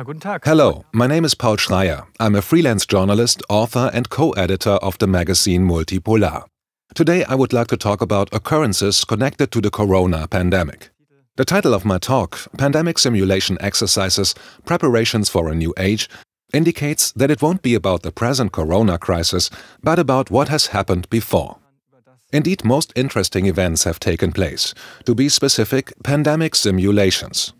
Ja, guten Tag. Hello, my name is Paul Schreier. I'm a freelance journalist, author, and co editor of the magazine Multipolar. Today, I would like to talk about occurrences connected to the corona pandemic. The title of my talk, Pandemic Simulation Exercises Preparations for a New Age, indicates that it won't be about the present corona crisis, but about what has happened before. Indeed, most interesting events have taken place, to be specific, pandemic simulations.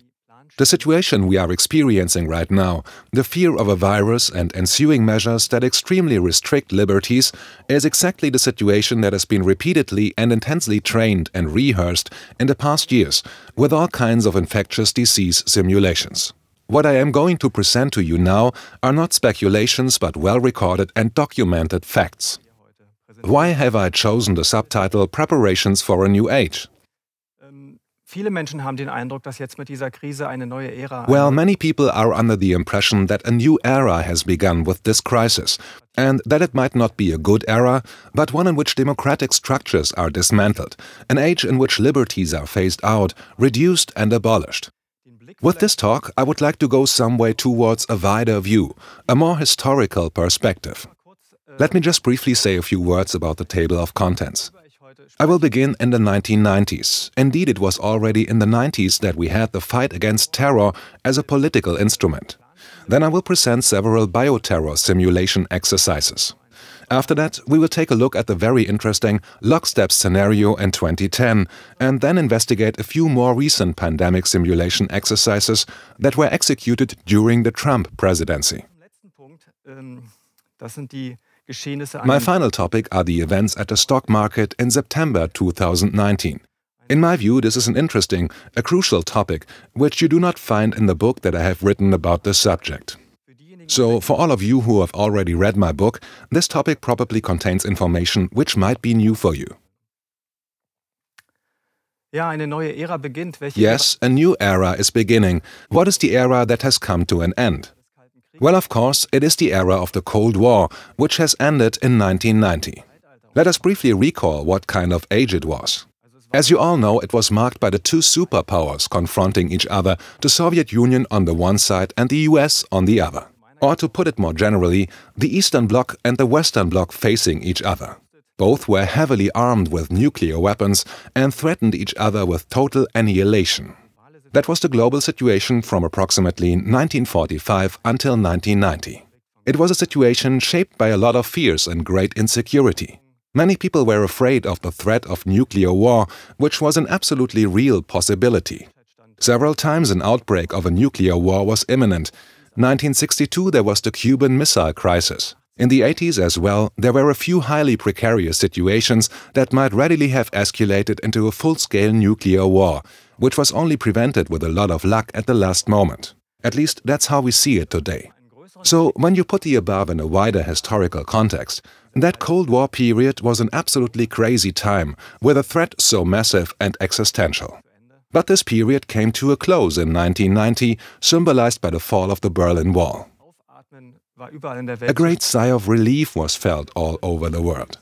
The situation we are experiencing right now, the fear of a virus and ensuing measures that extremely restrict liberties, is exactly the situation that has been repeatedly and intensely trained and rehearsed in the past years with all kinds of infectious disease simulations. What I am going to present to you now are not speculations but well recorded and documented facts. Why have I chosen the subtitle Preparations for a New Age? Well, many people are under the impression that a new era has begun with this crisis and that it might not be a good era, but one in which democratic structures are dismantled, an age in which liberties are phased out, reduced and abolished. With this talk, I would like to go some way towards a wider view, a more historical perspective. Let me just briefly say a few words about the table of contents. I will begin in the 1990s. Indeed, it was already in the 90s that we had the fight against terror as a political instrument. Then I will present several bioterror simulation exercises. After that, we will take a look at the very interesting lockstep scenario in 2010 and then investigate a few more recent pandemic simulation exercises that were executed during the Trump presidency. My final topic are the events at the stock market in September 2019. In my view, this is an interesting, a crucial topic, which you do not find in the book that I have written about this subject. So, for all of you who have already read my book, this topic probably contains information which might be new for you. Yes, a new era is beginning. What is the era that has come to an end? Well, of course, it is the era of the Cold War, which has ended in 1990. Let us briefly recall what kind of age it was. As you all know, it was marked by the two superpowers confronting each other, the Soviet Union on the one side and the US on the other. Or to put it more generally, the Eastern Bloc and the Western Bloc facing each other. Both were heavily armed with nuclear weapons and threatened each other with total annihilation. That was the global situation from approximately 1945 until 1990. It was a situation shaped by a lot of fears and great insecurity. Many people were afraid of the threat of nuclear war, which was an absolutely real possibility. Several times an outbreak of a nuclear war was imminent. 1962 there was the Cuban Missile Crisis. In the 80s as well, there were a few highly precarious situations that might readily have escalated into a full-scale nuclear war, which was only prevented with a lot of luck at the last moment. At least that's how we see it today. So, when you put the above in a wider historical context, that Cold War period was an absolutely crazy time, with a threat so massive and existential. But this period came to a close in 1990, symbolized by the fall of the Berlin Wall. A great sigh of relief was felt all over the world.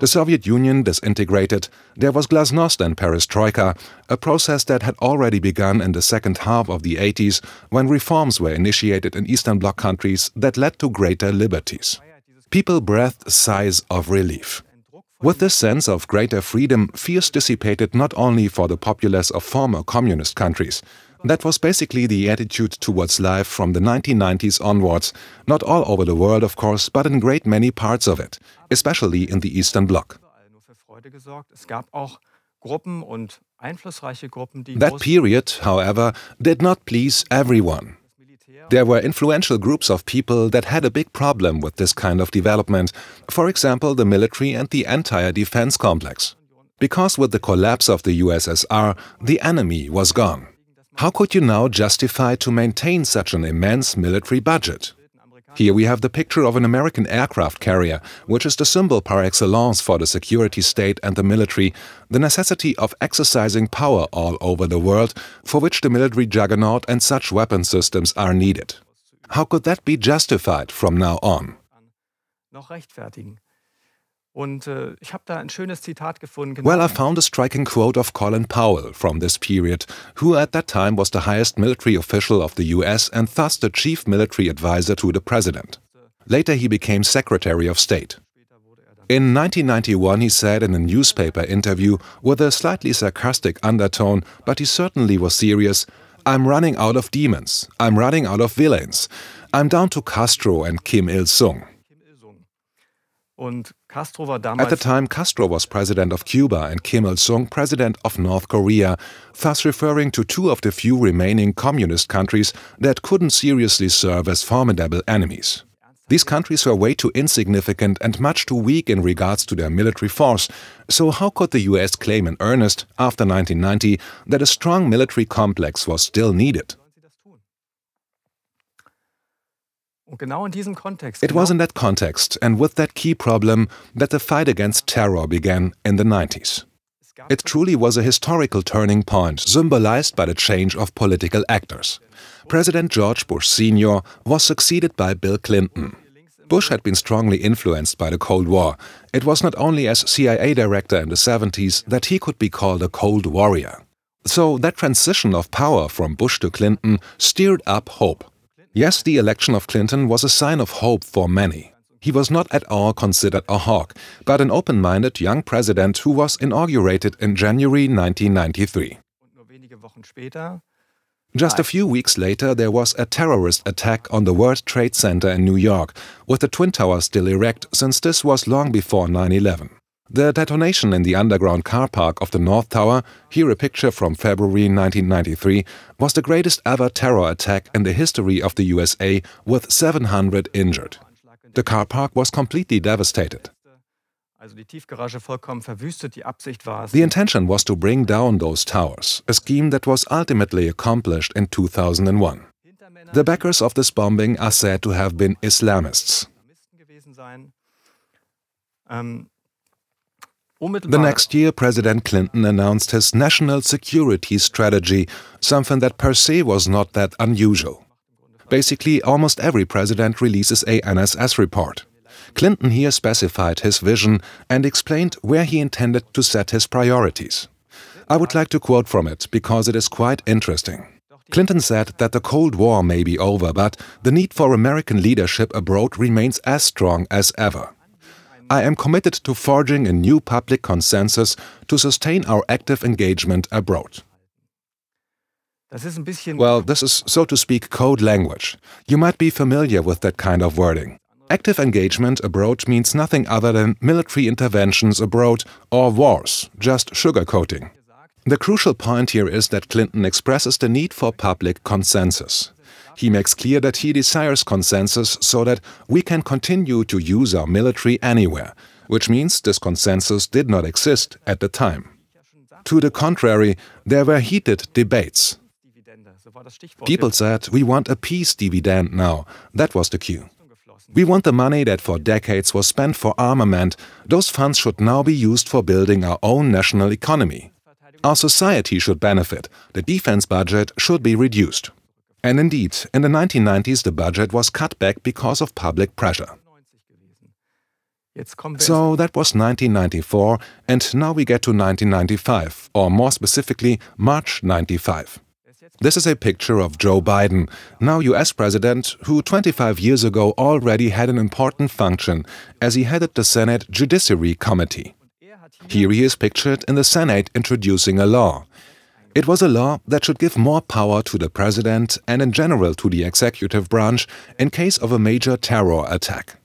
The Soviet Union disintegrated, there was glasnost and perestroika, a process that had already begun in the second half of the 80s when reforms were initiated in Eastern Bloc countries that led to greater liberties. Ah People breathed sighs of relief. With this sense of greater freedom, fears dissipated not only for the populace of former communist countries, that was basically the attitude towards life from the 1990s onwards, not all over the world, of course, but in great many parts of it, especially in the Eastern Bloc. That period, however, did not please everyone. There were influential groups of people that had a big problem with this kind of development, for example, the military and the entire defense complex. Because with the collapse of the USSR, the enemy was gone. How could you now justify to maintain such an immense military budget? Here we have the picture of an American aircraft carrier, which is the symbol par excellence for the security state and the military, the necessity of exercising power all over the world, for which the military juggernaut and such weapon systems are needed. How could that be justified from now on? Äh, well, I found a striking quote of Colin Powell from this period, who at that time was the highest military official of the US and thus the chief military advisor to the president. Later he became Secretary of State. Er in 1991, he said in a newspaper interview with a slightly sarcastic undertone, but he certainly was serious I'm running out of demons. I'm running out of villains. I'm down to Castro and Kim Il sung. At the time, Castro was president of Cuba and Kim Il sung president of North Korea, thus referring to two of the few remaining communist countries that couldn't seriously serve as formidable enemies. These countries were way too insignificant and much too weak in regards to their military force, so how could the US claim in earnest, after 1990, that a strong military complex was still needed? It was in that context and with that key problem that the fight against terror began in the 90s. It truly was a historical turning point, symbolized by the change of political actors. President George Bush Sr. was succeeded by Bill Clinton. Bush had been strongly influenced by the Cold War. It was not only as CIA director in the 70s that he could be called a Cold Warrior. So that transition of power from Bush to Clinton stirred up hope. Yes, the election of Clinton was a sign of hope for many. He was not at all considered a hawk, but an open minded young president who was inaugurated in January 1993. Just a few weeks later, there was a terrorist attack on the World Trade Center in New York, with the Twin Towers still erect since this was long before 9 11. The detonation in the underground car park of the North Tower, here a picture from February 1993, was the greatest ever terror attack in the history of the USA, with 700 injured. The car park was completely devastated. The intention was to bring down those towers, a scheme that was ultimately accomplished in 2001. The backers of this bombing are said to have been Islamists. Um the next year, President Clinton announced his national security strategy, something that per se was not that unusual. Basically, almost every president releases a NSS report. Clinton here specified his vision and explained where he intended to set his priorities. I would like to quote from it because it is quite interesting. Clinton said that the Cold War may be over, but the need for American leadership abroad remains as strong as ever. I am committed to forging a new public consensus to sustain our active engagement abroad. Well, this is, so to speak, code language. You might be familiar with that kind of wording. Active engagement abroad means nothing other than military interventions abroad or wars, just sugarcoating. The crucial point here is that Clinton expresses the need for public consensus. He makes clear that he desires consensus so that we can continue to use our military anywhere, which means this consensus did not exist at the time. To the contrary, there were heated debates. People said, we want a peace dividend now. That was the cue. We want the money that for decades was spent for armament. Those funds should now be used for building our own national economy. Our society should benefit. The defense budget should be reduced. And indeed, in the 1990s the budget was cut back because of public pressure. So that was 1994, and now we get to 1995, or more specifically, March 95. This is a picture of Joe Biden, now US president, who 25 years ago already had an important function as he headed the Senate Judiciary Committee. Here he is pictured in the Senate introducing a law. It was a law that should give more power to the president and in general to the executive branch in case of a major terror attack.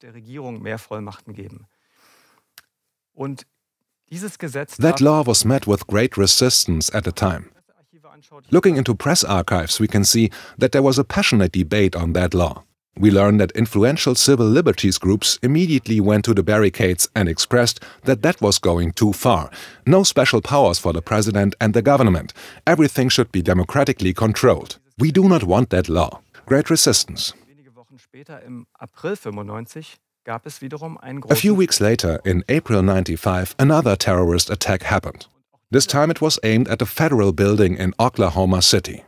That law was met with great resistance at the time. Looking into press archives, we can see that there was a passionate debate on that law. We learn that influential civil liberties groups immediately went to the barricades and expressed that that was going too far. No special powers for the president and the government. Everything should be democratically controlled. We do not want that law. Great resistance. A few weeks later, in April 95, another terrorist attack happened. This time it was aimed at a federal building in Oklahoma City.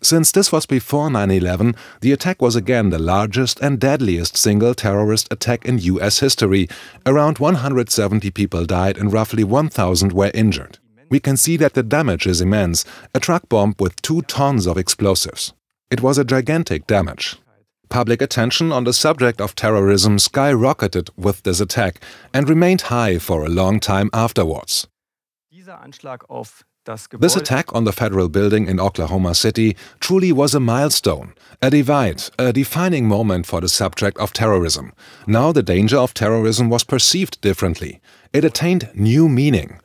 Since this was before 9 11, the attack was again the largest and deadliest single terrorist attack in US history. Around 170 people died and roughly 1,000 were injured. We can see that the damage is immense a truck bomb with two tons of explosives. It was a gigantic damage. Public attention on the subject of terrorism skyrocketed with this attack and remained high for a long time afterwards. This attack on the federal building in Oklahoma City truly was a milestone, a divide, a defining moment for the subject of terrorism. Now the danger of terrorism was perceived differently. It attained new meaning.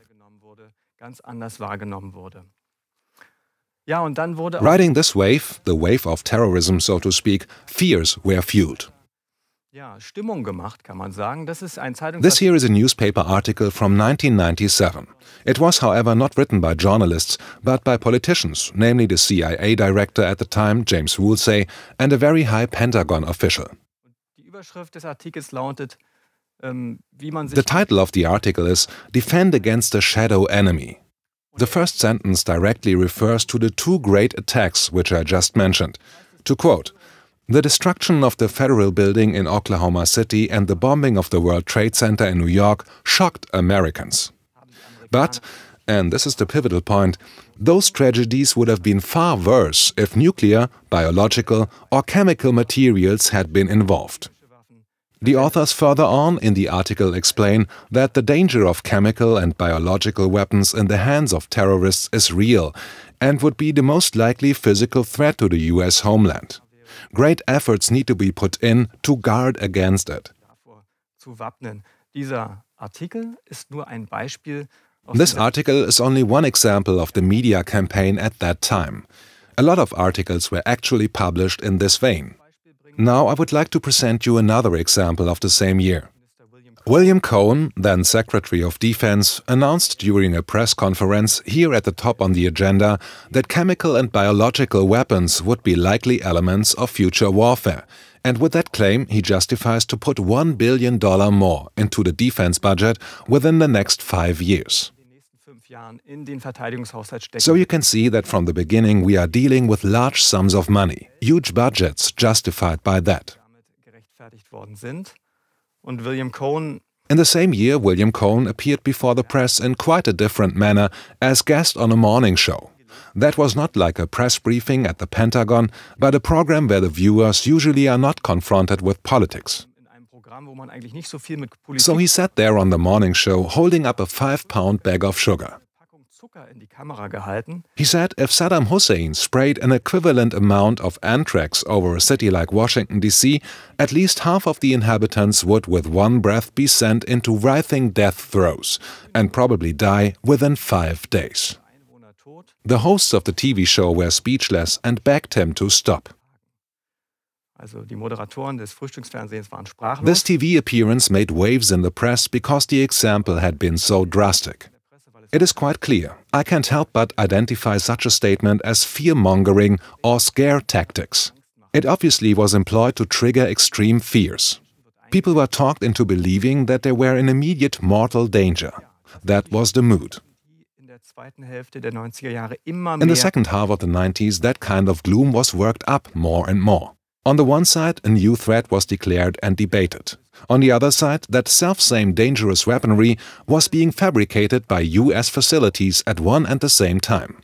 Riding this wave, the wave of terrorism, so to speak, fears were fueled. This here is a newspaper article from 1997. It was, however, not written by journalists, but by politicians, namely the CIA director at the time, James Woolsey, and a very high Pentagon official. Ähm, the title of the article is Defend Against a Shadow Enemy. The first sentence directly refers to the two great attacks which I just mentioned. To quote, the destruction of the Federal Building in Oklahoma City and the bombing of the World Trade Center in New York shocked Americans. But, and this is the pivotal point, those tragedies would have been far worse if nuclear, biological, or chemical materials had been involved. The authors further on in the article explain that the danger of chemical and biological weapons in the hands of terrorists is real and would be the most likely physical threat to the US homeland. Great efforts need to be put in to guard against it. This article is only one example of the media campaign at that time. A lot of articles were actually published in this vein. Now I would like to present you another example of the same year. William Cohen, then Secretary of Defense, announced during a press conference here at the top on the agenda that chemical and biological weapons would be likely elements of future warfare. And with that claim, he justifies to put $1 billion more into the defense budget within the next five years. So you can see that from the beginning we are dealing with large sums of money, huge budgets justified by that and William Cohn in the same year, William Cohn appeared before the press in quite a different manner as guest on a morning show. That was not like a press briefing at the Pentagon, but a program where the viewers usually are not confronted with politics. So he sat there on the morning show holding up a five pound bag of sugar. He said if Saddam Hussein sprayed an equivalent amount of anthrax over a city like Washington, D.C., at least half of the inhabitants would, with one breath, be sent into writhing death throes and probably die within five days. The hosts of the TV show were speechless and begged him to stop. This TV appearance made waves in the press because the example had been so drastic. It is quite clear. I can't help but identify such a statement as fear mongering or scare tactics. It obviously was employed to trigger extreme fears. People were talked into believing that they were in immediate mortal danger. That was the mood. In the second half of the 90s, that kind of gloom was worked up more and more. On the one side, a new threat was declared and debated. On the other side, that self-same dangerous weaponry was being fabricated by US facilities at one and the same time.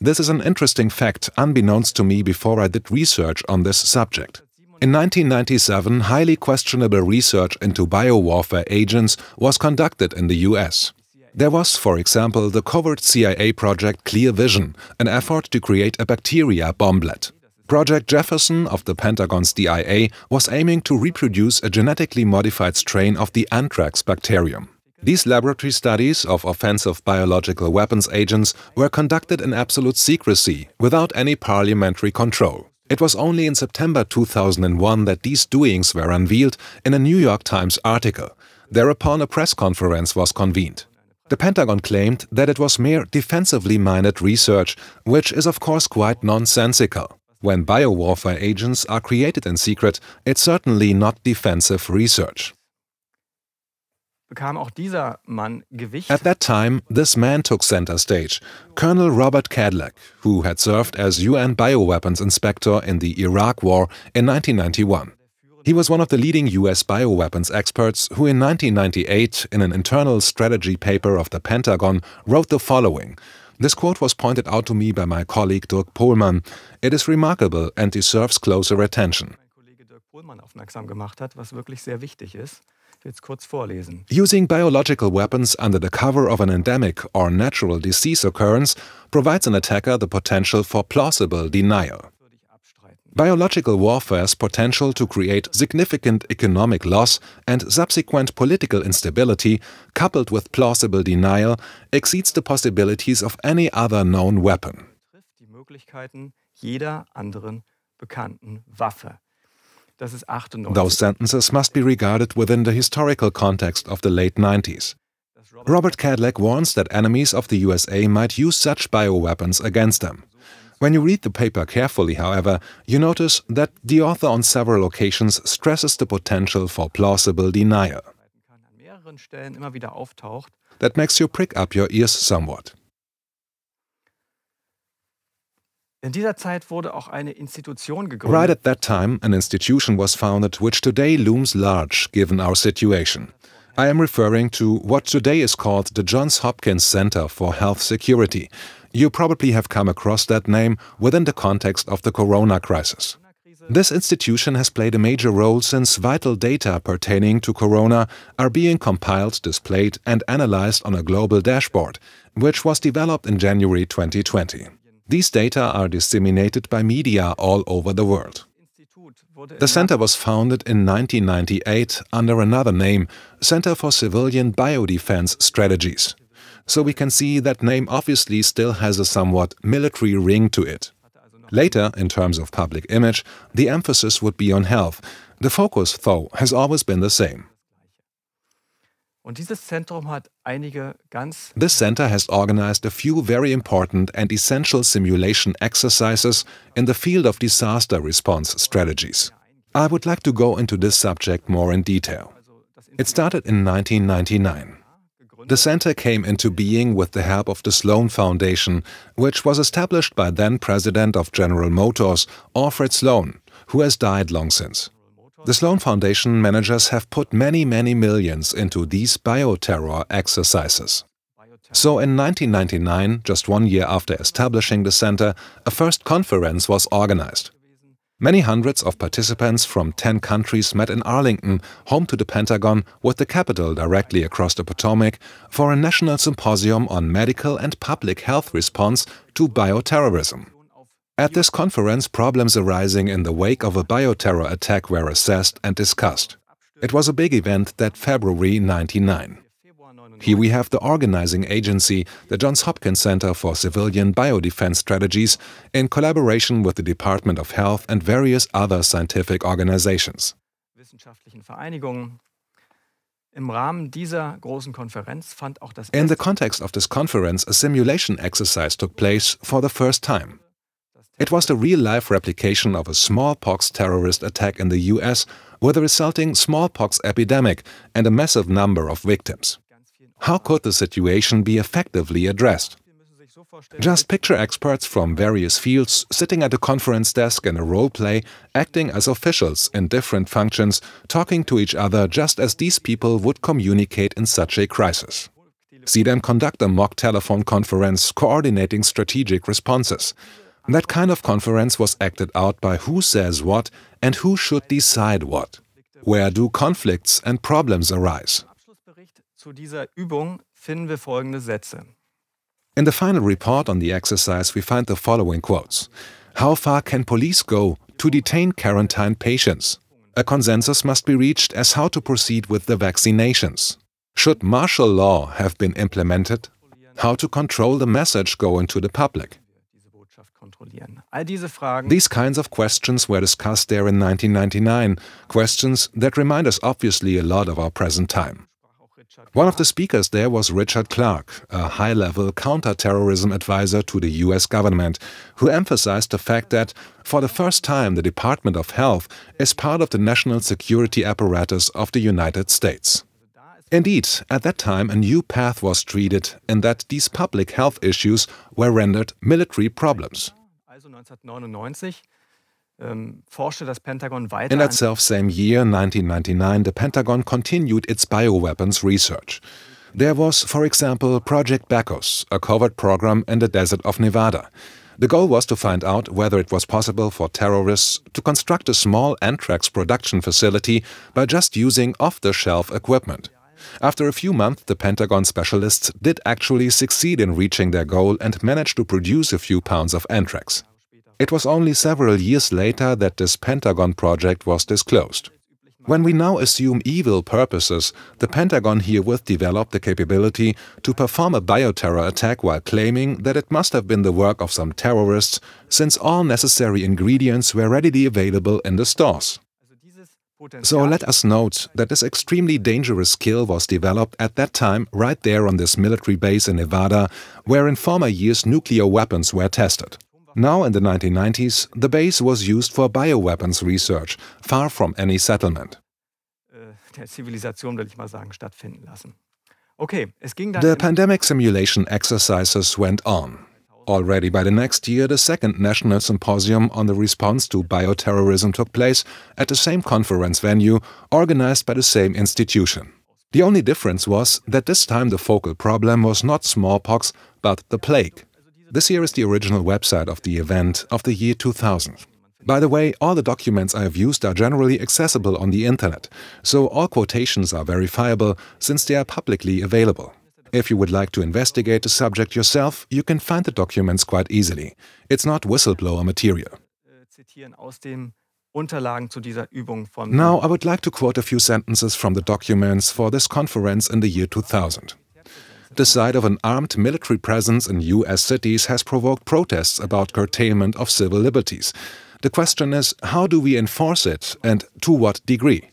This is an interesting fact unbeknownst to me before I did research on this subject. In 1997, highly questionable research into biowarfare agents was conducted in the US. There was, for example, the covert CIA project Clear Vision, an effort to create a bacteria bomblet. Project Jefferson of the Pentagon's DIA was aiming to reproduce a genetically modified strain of the anthrax bacterium. These laboratory studies of offensive biological weapons agents were conducted in absolute secrecy, without any parliamentary control. It was only in September 2001 that these doings were unveiled in a New York Times article. Thereupon a press conference was convened. The Pentagon claimed that it was mere defensively minded research, which is of course quite nonsensical. When biowarfare agents are created in secret, it's certainly not defensive research. At that time, this man took center stage, Colonel Robert Cadillac, who had served as UN bioweapons inspector in the Iraq War in 1991. He was one of the leading US bioweapons experts who in 1998, in an internal strategy paper of the Pentagon, wrote the following – this quote was pointed out to me by my colleague Dirk Pohlmann. It is remarkable and deserves closer attention. Using biological weapons under the cover of an endemic or natural disease occurrence provides an attacker the potential for plausible denial. Biological warfare's potential to create significant economic loss and subsequent political instability, coupled with plausible denial, exceeds the possibilities of any other known weapon. Those sentences must be regarded within the historical context of the late 90s. Robert Cadillac warns that enemies of the USA might use such bioweapons against them. When you read the paper carefully, however, you notice that the author on several occasions stresses the potential for plausible denial. That makes you prick up your ears somewhat. Right at that time, an institution was founded which today looms large given our situation. I am referring to what today is called the Johns Hopkins Center for Health Security, you probably have come across that name within the context of the corona crisis. This institution has played a major role since vital data pertaining to corona are being compiled, displayed, and analyzed on a global dashboard, which was developed in January 2020. These data are disseminated by media all over the world. The center was founded in 1998 under another name, Center for Civilian Biodefense Strategies so we can see that name obviously still has a somewhat military ring to it. Later, in terms of public image, the emphasis would be on health. The focus, though, has always been the same. This center has organized a few very important and essential simulation exercises in the field of disaster response strategies. I would like to go into this subject more in detail. It started in 1999. The center came into being with the help of the Sloan Foundation, which was established by then president of General Motors, Alfred Sloan, who has died long since. The Sloan Foundation managers have put many, many millions into these bioterror exercises. So in 1999, just one year after establishing the center, a first conference was organized. Many hundreds of participants from 10 countries met in Arlington, home to the Pentagon, with the capital directly across the Potomac, for a national symposium on medical and public health response to bioterrorism. At this conference, problems arising in the wake of a bioterror attack were assessed and discussed. It was a big event that February 99. Here we have the organizing agency, the Johns Hopkins Center for Civilian Biodefense Strategies, in collaboration with the Department of Health and various other scientific organizations. In the context of this conference, a simulation exercise took place for the first time. It was the real-life replication of a smallpox terrorist attack in the US with a resulting smallpox epidemic and a massive number of victims. How could the situation be effectively addressed? Just picture experts from various fields sitting at a conference desk in a role play, acting as officials in different functions, talking to each other just as these people would communicate in such a crisis. See them conduct a mock telephone conference coordinating strategic responses. That kind of conference was acted out by who says what and who should decide what. Where do conflicts and problems arise? Zu dieser Übung finden wir folgende Sätze. In the final report on the exercise, we find the following quotes. How far can police go to detain quarantine patients? A consensus must be reached as how to proceed with the vaccinations. Should martial law have been implemented? How to control the message going to the public? These kinds of questions were discussed there in 1999, questions that remind us obviously a lot of our present time. One of the speakers there was Richard Clark, a high level counterterrorism advisor to the US government, who emphasized the fact that, for the first time, the Department of Health is part of the national security apparatus of the United States. Indeed, at that time, a new path was treated in that these public health issues were rendered military problems. Um, In that self-same year, 1999, the Pentagon continued its bioweapons research. There was, for example, Project Bacchus, a covert program in the desert of Nevada. The goal was to find out whether it was possible for terrorists to construct a small anthrax production facility by just using off-the-shelf equipment. After a few months, the Pentagon specialists did actually succeed in reaching their goal and managed to produce a few pounds of anthrax. It was only several years later that this Pentagon project was disclosed. When we now assume evil purposes, the Pentagon herewith developed the capability to perform a bioterror attack while claiming that it must have been the work of some terrorists, since all necessary ingredients were readily available in the stores. So let us note that this extremely dangerous skill was developed at that time right there on this military base in Nevada, where in former years nuclear weapons were tested. Now in the 1990s, the base was used for bioweapons research, far from any settlement. Äh, the pandemic simulation exercises went on. Already by the next year, the second national symposium on the response to bioterrorism took place at the same conference venue, organized by the same institution. The only difference was that this time the focal problem was not smallpox, but the plague. This here is the original website of the event of the year 2000. By the way, all the documents I have used are generally accessible on the internet, so all quotations are verifiable since they are publicly available. If you would like to investigate the subject yourself, you can find the documents quite easily. It's not whistleblower material. Now I would like to quote a few sentences from the documents for this conference in the year 2000 the sight of an armed military presence in US cities has provoked protests about curtailment of civil liberties. The question is how do we enforce it and to what degree?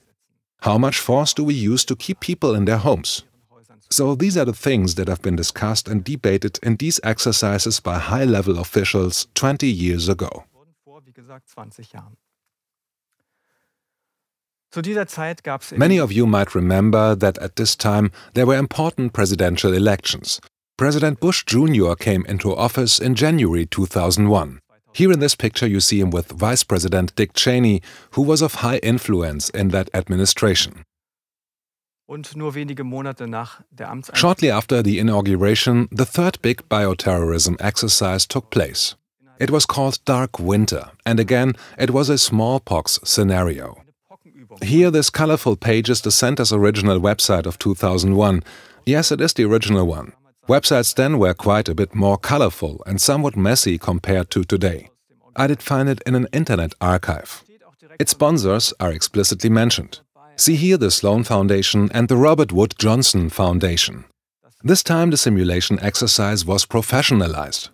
How much force do we use to keep people in their homes? So these are the things that have been discussed and debated in these exercises by high-level officials 20 years ago. Many of you might remember that at this time there were important presidential elections. President Bush Jr. came into office in January 2001. Here in this picture, you see him with Vice President Dick Cheney, who was of high influence in that administration. Shortly after the inauguration, the third big bioterrorism exercise took place. It was called Dark Winter, and again, it was a smallpox scenario. Here, this colorful page is the center's original website of 2001. Yes, it is the original one. Websites then were quite a bit more colorful and somewhat messy compared to today. I did find it in an internet archive. Its sponsors are explicitly mentioned. See here the Sloan Foundation and the Robert Wood Johnson Foundation. This time the simulation exercise was professionalized.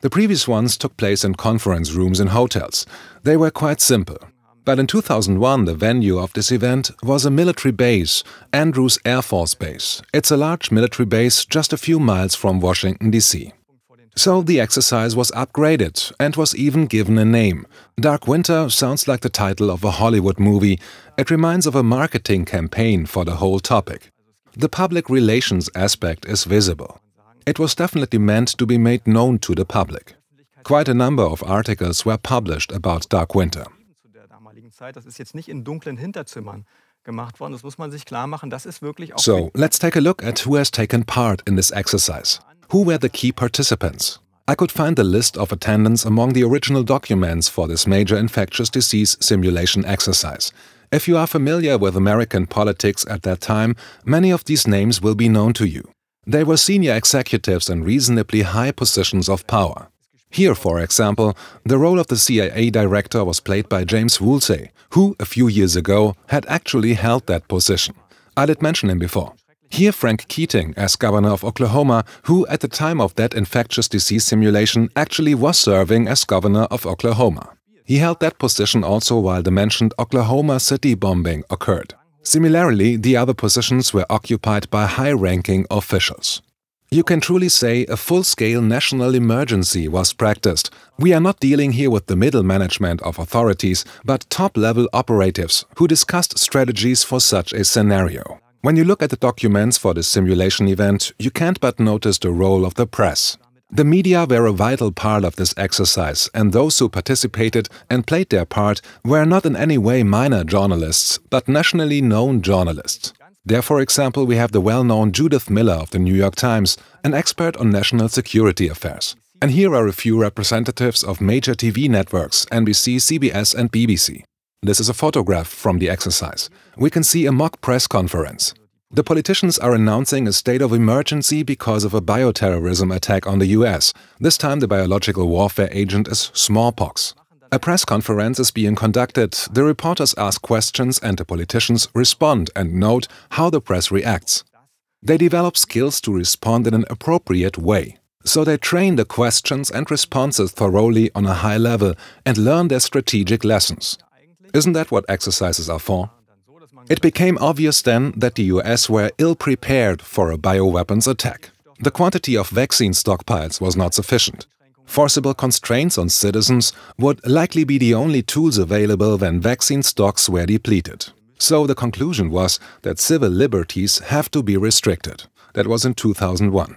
The previous ones took place in conference rooms in hotels. They were quite simple. But in 2001, the venue of this event was a military base, Andrews Air Force Base. It's a large military base just a few miles from Washington, D.C. So the exercise was upgraded and was even given a name. Dark Winter sounds like the title of a Hollywood movie. It reminds of a marketing campaign for the whole topic. The public relations aspect is visible. It was definitely meant to be made known to the public. Quite a number of articles were published about Dark Winter. Zeit. Das ist jetzt nicht in dunklen Hinterzimmern gemacht worden. Das muss man sich klar machen. Das ist wirklich auch. So, let's take a look at who has taken part in this exercise. Who were the key participants? I could find the list of attendants among the original documents for this major infectious disease simulation exercise. If you are familiar with American politics at that time, many of these names will be known to you. They were senior executives in reasonably high positions of power. Here, for example, the role of the CIA director was played by James Woolsey, who, a few years ago, had actually held that position. I did mention him before. Here, Frank Keating, as governor of Oklahoma, who at the time of that infectious disease simulation actually was serving as governor of Oklahoma. He held that position also while the mentioned Oklahoma City bombing occurred. Similarly, the other positions were occupied by high ranking officials you can truly say a full-scale national emergency was practiced. We are not dealing here with the middle management of authorities, but top-level operatives who discussed strategies for such a scenario. When you look at the documents for this simulation event, you can't but notice the role of the press. The media were a vital part of this exercise, and those who participated and played their part were not in any way minor journalists, but nationally known journalists. There, for example, we have the well-known Judith Miller of the New York Times, an expert on national security affairs. And here are a few representatives of major TV networks NBC, CBS and BBC. This is a photograph from the exercise. We can see a mock press conference. The politicians are announcing a state of emergency because of a bioterrorism attack on the US. This time the biological warfare agent is smallpox. A press conference is being conducted, the reporters ask questions and the politicians respond and note how the press reacts. They develop skills to respond in an appropriate way. So they train the questions and responses thoroughly on a high level and learn their strategic lessons. Isn't that what exercises are for? It became obvious then that the US were ill prepared for a bioweapons attack. The quantity of vaccine stockpiles was not sufficient. Forcible constraints on citizens would likely be the only tools available when vaccine stocks were depleted. So the conclusion was that civil liberties have to be restricted. That was in 2001.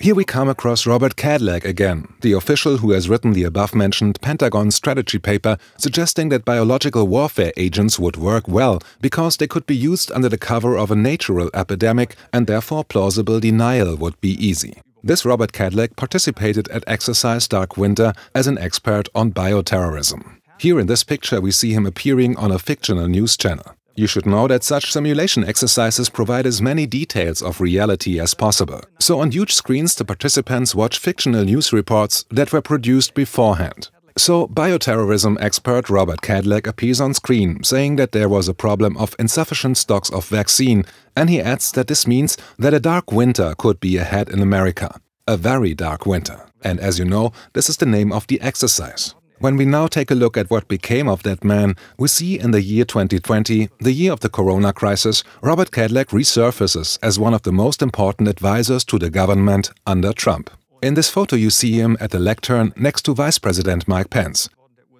Here we come across Robert Cadillac again, the official who has written the above mentioned Pentagon strategy paper suggesting that biological warfare agents would work well because they could be used under the cover of a natural epidemic and therefore plausible denial would be easy. This Robert Cadillac participated at Exercise Dark Winter as an expert on bioterrorism. Here in this picture we see him appearing on a fictional news channel. You should know that such simulation exercises provide as many details of reality as possible. So on huge screens the participants watch fictional news reports that were produced beforehand. So, bioterrorism expert Robert Cadillac appears on screen, saying that there was a problem of insufficient stocks of vaccine, and he adds that this means that a dark winter could be ahead in America. A very dark winter. And as you know, this is the name of the exercise. When we now take a look at what became of that man, we see in the year 2020, the year of the corona crisis, Robert Cadillac resurfaces as one of the most important advisors to the government under Trump. In this photo, you see him at the lectern next to Vice President Mike Pence.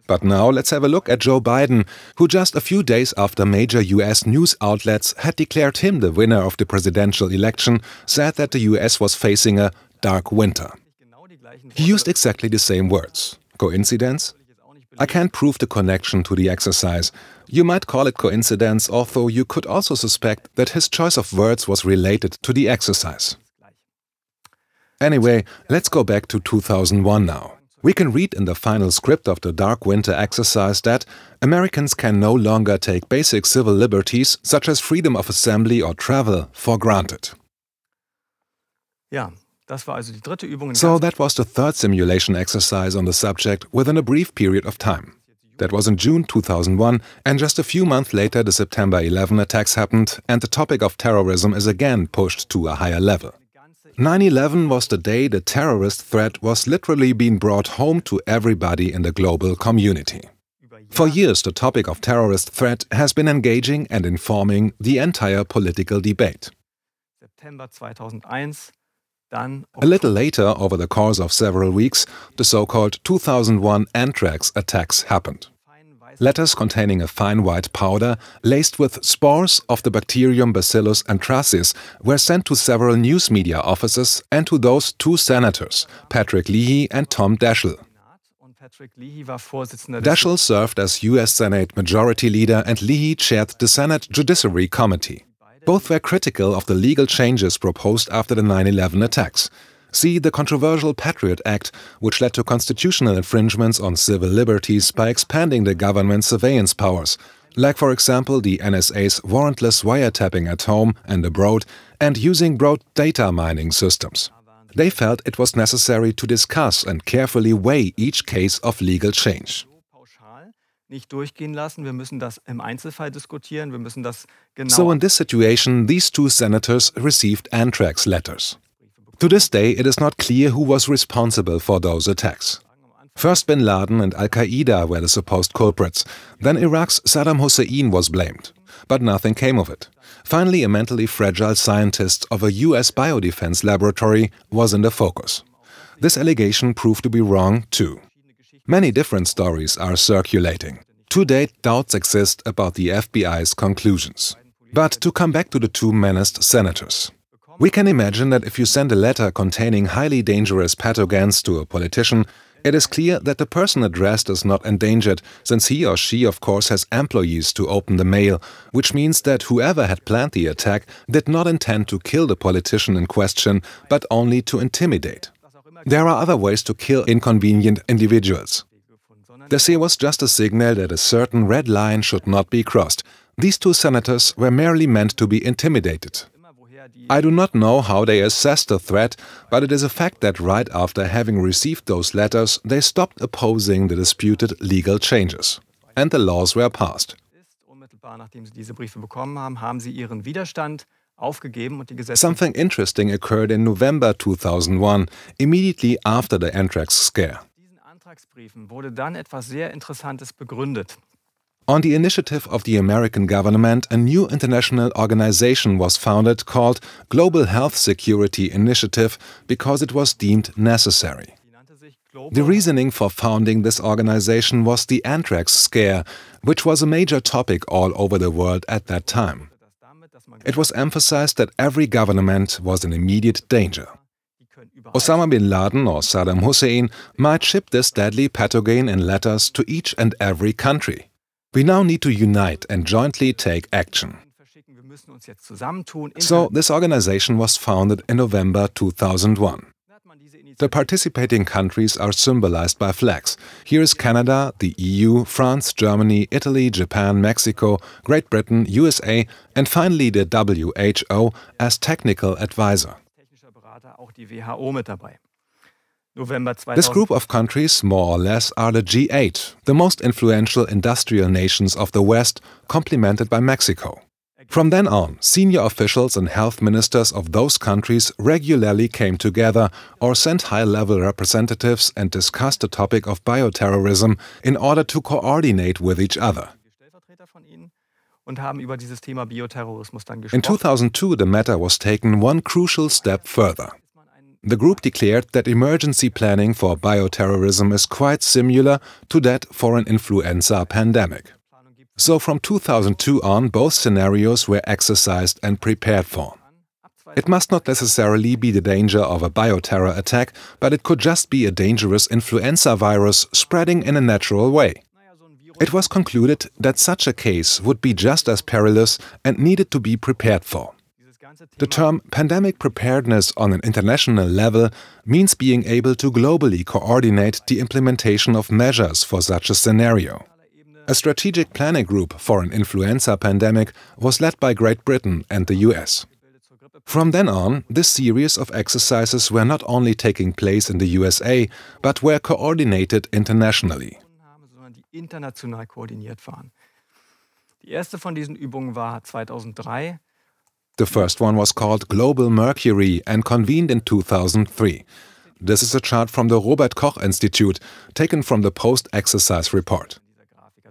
But now let's have a look at Joe Biden, who just a few days after major US news outlets had declared him the winner of the presidential election, said that the US was facing a dark winter. He used exactly the same words. Coincidence? I can't prove the connection to the exercise. You might call it coincidence, although you could also suspect that his choice of words was related to the exercise. Anyway, let's go back to 2001 now. We can read in the final script of the Dark Winter exercise that Americans can no longer take basic civil liberties such as freedom of assembly or travel for granted. so that was the third simulation exercise on the subject within a brief period of time. That was in June 2001, and just a few months later the September 11 attacks happened and the topic of terrorism is again pushed to a higher level. 9 11 was the day the terrorist threat was literally being brought home to everybody in the global community. For years, the topic of terrorist threat has been engaging and informing the entire political debate. A little later, over the course of several weeks, the so called 2001 anthrax attacks happened letters containing a fine white powder laced with spores of the bacterium Bacillus anthracis were sent to several news media offices and to those two senators, Patrick Leahy and Tom Daschle. Daschle served as US Senate Majority Leader and Leahy chaired the Senate Judiciary Committee. Both were critical of the legal changes proposed after the 9 11 attacks. See the controversial Patriot Act, which led to constitutional infringements on civil liberties by expanding the government's surveillance powers, like, for example, the NSA's warrantless wiretapping at home and abroad and using broad data mining systems. They felt it was necessary to discuss and carefully weigh each case of legal change. So in this situation, these two senators received anthrax letters. To this day, it is not clear who was responsible for those attacks. First bin Laden and Al Qaeda were the supposed culprits, then Iraq's Saddam Hussein was blamed. But nothing came of it. Finally, a mentally fragile scientist of a US biodefense laboratory was in the focus. This allegation proved to be wrong, too. Many different stories are circulating. To date, doubts exist about the FBI's conclusions. But to come back to the two menaced senators. We can imagine that if you send a letter containing highly dangerous pathogens to a politician, it is clear that the person addressed is not endangered, since he or she, of course, has employees to open the mail, which means that whoever had planned the attack did not intend to kill the politician in question, but only to intimidate. There are other ways to kill inconvenient individuals. This here was just a signal that a certain red line should not be crossed. These two senators were merely meant to be intimidated. I do not know how they assessed the threat, but it is a fact that right after having received those letters, they stopped opposing the disputed legal changes. And the laws were passed. Something interesting occurred in November 2001, immediately after the anthrax scare. On the initiative of the American government, a new international organization was founded called Global Health Security Initiative because it was deemed necessary. The reasoning for founding this organization was the anthrax scare, which was a major topic all over the world at that time. It was emphasized that every government was in immediate danger. Osama bin Laden or Saddam Hussein might ship this deadly pathogen in letters to each and every country. We now need to unite and jointly take action. So, this organization was founded in November 2001. The participating countries are symbolized by flags. Here is Canada, the EU, France, Germany, Italy, Japan, Mexico, Great Britain, USA, and finally the WHO as technical advisor. This group of countries, more or less, are the G8, the most influential industrial nations of the West, complemented by Mexico. From then on, senior officials and health ministers of those countries regularly came together or sent high level representatives and discussed the topic of bioterrorism in order to coordinate with each other. In 2002, the matter was taken one crucial step further. The group declared that emergency planning for bioterrorism is quite similar to that for an influenza pandemic. So from 2002 on, both scenarios were exercised and prepared for. It must not necessarily be the danger of a bioterror attack, but it could just be a dangerous influenza virus spreading in a natural way. It was concluded that such a case would be just as perilous and needed to be prepared for. The term pandemic preparedness on an international level means being able to globally coordinate the implementation of measures for such a scenario. A strategic planning group for an influenza pandemic was led by Great Britain and the US. From then on, this series of exercises were not only taking place in the USA, but were coordinated internationally. The first of these exercises was 2003 the first one was called Global Mercury and convened in 2003. This is a chart from the Robert Koch Institute, taken from the post exercise report.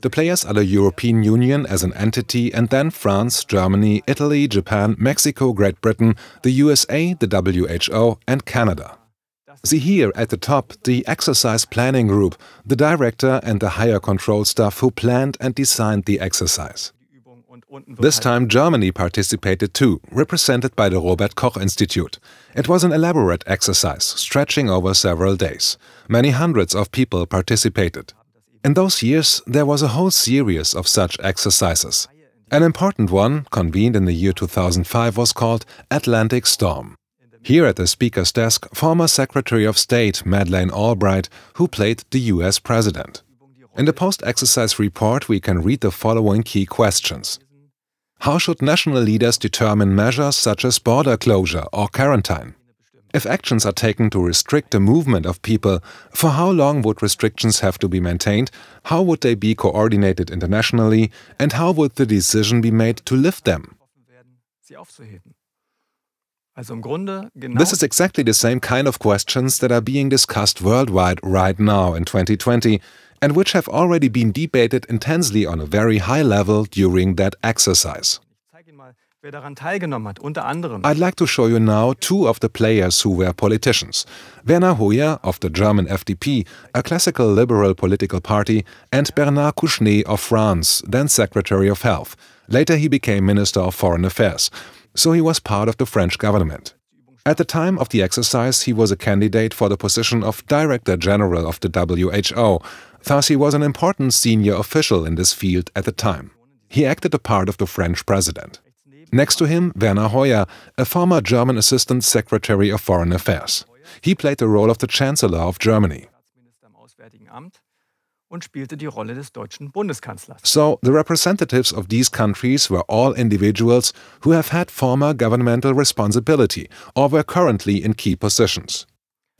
The players are the European Union as an entity and then France, Germany, Italy, Japan, Mexico, Great Britain, the USA, the WHO, and Canada. See here at the top the exercise planning group, the director and the higher control staff who planned and designed the exercise. This time Germany participated too, represented by the Robert Koch Institute. It was an elaborate exercise, stretching over several days. Many hundreds of people participated. In those years, there was a whole series of such exercises. An important one, convened in the year 2005, was called Atlantic Storm. Here at the speaker's desk, former Secretary of State Madeleine Albright, who played the US president. In the post-exercise report, we can read the following key questions. How should national leaders determine measures such as border closure or quarantine? If actions are taken to restrict the movement of people, for how long would restrictions have to be maintained? How would they be coordinated internationally? And how would the decision be made to lift them? This is exactly the same kind of questions that are being discussed worldwide right now in 2020 and which have already been debated intensely on a very high level during that exercise. I'd like to show you now two of the players who were politicians. Werner Hoyer of the German FDP, a classical liberal political party, and Bernard Kouchner of France, then Secretary of Health. Later he became Minister of Foreign Affairs, so he was part of the French government. At the time of the exercise, he was a candidate for the position of Director General of the WHO, he was an important senior official in this field at the time. He acted the part of the French president. Next to him, Werner Hoyer, a former German Assistant Secretary of Foreign Affairs. He played the role of the Chancellor of Germany. So, the representatives of these countries were all individuals who have had former governmental responsibility or were currently in key positions.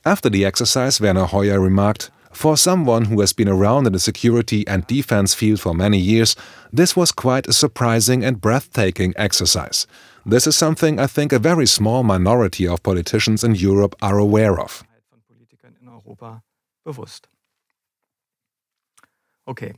After the exercise, Werner Hoyer remarked, for someone who has been around in the security and defense field for many years, this was quite a surprising and breathtaking exercise. This is something I think a very small minority of politicians in Europe are aware of. Okay,